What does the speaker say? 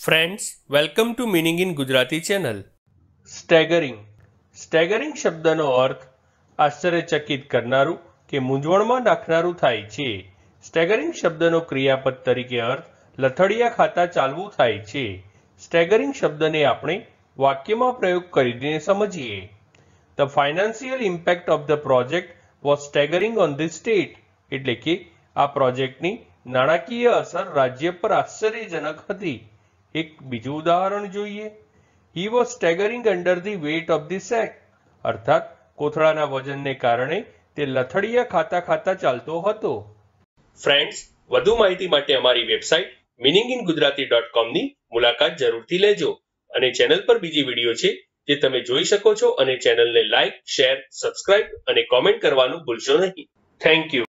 friends welcome to meaning in Gujarati channel staggering staggering શબ્દનો અર્થ આશ્ચર્યચકિત કરનારું કે મૂંઝવણમાં નાખનારું થાય છે સ્ટેગરિંગ શબ્દનો ક્રિયાપદ તરીકે અર્થ લથડિયા ખાતા ચાલવું થાય છે સ્ટેગરિંગ શબ્દને આપણે વાક્યમાં પ્રયોગ કરીને સમજીએ the financial impact of the project was staggering on the state એટલે કે આ પ્રોજેક્ટની નાણાકીય અસર રાજ્ય પર આશ્ચર્યજનક હતી એક બીજું ઉદાહરણ જોઈએ he was staggering under the weight of the sack અર્થાત કોથળાના વજનને કારણે તે લથડિયા ખાતા ખાતા ચાલતો હતો ફ્રેન્ડ્સ વધુ માહિતી માટે અમારી website meaning in Gujarati dot કોમની મુલાકાત જરૂરથી લેજો અને ચેનલ પર બીજી વિડીયો છે જે તમે જોઈ શકો છો અને ચેનલને લાઇક શેર સબસ્ક્રાઇબ અને કોમેન્ટ કરવાનું ભૂલશો નહીં થેન્ક યુ